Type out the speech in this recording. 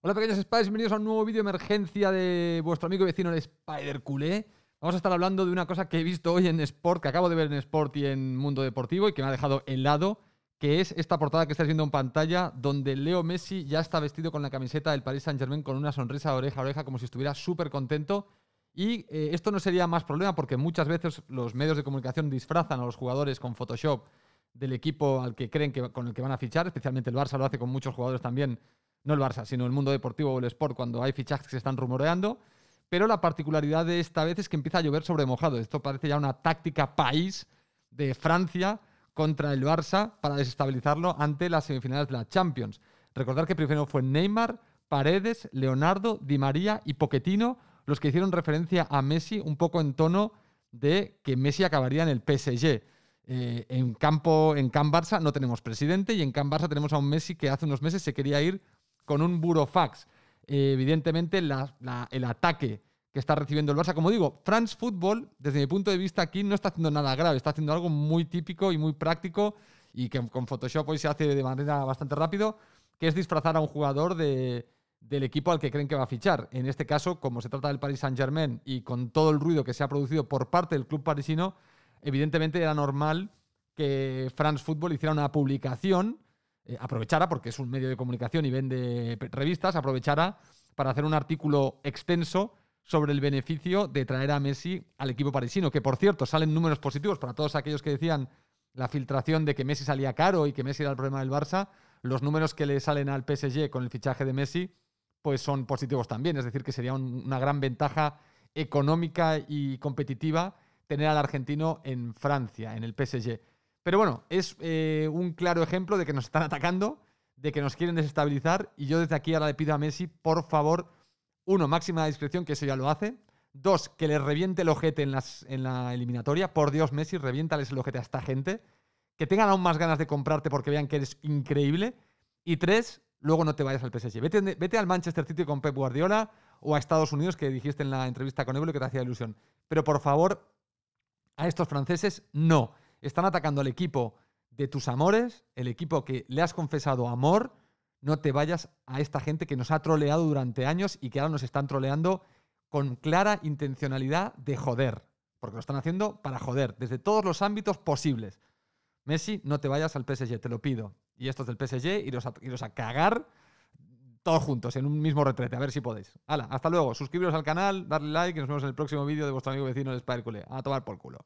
Hola pequeños Spiders, bienvenidos a un nuevo vídeo de emergencia de vuestro amigo y vecino el Spider Culé. Vamos a estar hablando de una cosa que he visto hoy en Sport, que acabo de ver en Sport y en Mundo Deportivo y que me ha dejado helado, que es esta portada que estáis viendo en pantalla, donde Leo Messi ya está vestido con la camiseta del Paris Saint Germain con una sonrisa oreja a oreja, como si estuviera súper contento. Y eh, esto no sería más problema porque muchas veces los medios de comunicación disfrazan a los jugadores con Photoshop del equipo al que creen que con el que van a fichar, especialmente el Barça lo hace con muchos jugadores también, no el Barça, sino el mundo deportivo o el sport cuando hay fichajes que se están rumoreando, pero la particularidad de esta vez es que empieza a llover sobre mojado. Esto parece ya una táctica país de Francia contra el Barça para desestabilizarlo ante las semifinales de la Champions. Recordar que primero fue Neymar, Paredes, Leonardo, Di María y Poquetino los que hicieron referencia a Messi un poco en tono de que Messi acabaría en el PSG. Eh, en campo, en Camp Barça no tenemos presidente y en Camp Barça tenemos a un Messi que hace unos meses se quería ir con un burofax. Eh, evidentemente, el ataque que está recibiendo el Barça, como digo, France Football, desde mi punto de vista aquí, no está haciendo nada grave, está haciendo algo muy típico y muy práctico y que con Photoshop hoy se hace de manera bastante rápido, que es disfrazar a un jugador del equipo al que creen que va a fichar. En este caso, como se trata del Paris Saint-Germain y con todo el ruido que se ha producido por parte del club parisino, evidentemente era normal que France Football hiciera una publicación, eh, aprovechara, porque es un medio de comunicación y vende revistas, aprovechara para hacer un artículo extenso sobre el beneficio de traer a Messi al equipo parisino, que por cierto salen números positivos para todos aquellos que decían la filtración de que Messi salía caro y que Messi era el problema del Barça, los números que le salen al PSG con el fichaje de Messi pues son positivos también, es decir, que sería una gran ventaja económica y competitiva tener al argentino en Francia, en el PSG. Pero bueno, es eh, un claro ejemplo de que nos están atacando, de que nos quieren desestabilizar y yo desde aquí ahora le pido a Messi, por favor, uno, máxima discreción, que eso ya lo hace. Dos, que le reviente el ojete en, las, en la eliminatoria. Por Dios, Messi, reviéntales el ojete a esta gente. Que tengan aún más ganas de comprarte porque vean que eres increíble. Y tres, luego no te vayas al PSG. Vete, al Manchester City con Pep Guardiola o a Estados Unidos, que dijiste en la entrevista con Evo que te hacía ilusión. Pero por favor, a estos franceses no. Están atacando al equipo de tus amores, el equipo que le has confesado amor. No te vayas a esta gente que nos ha troleado durante años y que ahora nos están troleando con clara intencionalidad de joder. Porque lo están haciendo para joder, desde todos los ámbitos posibles. Messi, no te vayas al PSG, te lo pido. Y estos del PSG, iros a, iros a cagar todos juntos en un mismo retrete, a ver si podéis. Hala, hasta luego, suscribiros al canal, darle like y nos vemos en el próximo vídeo de vuestro amigo vecino el Spider A tomar por culo.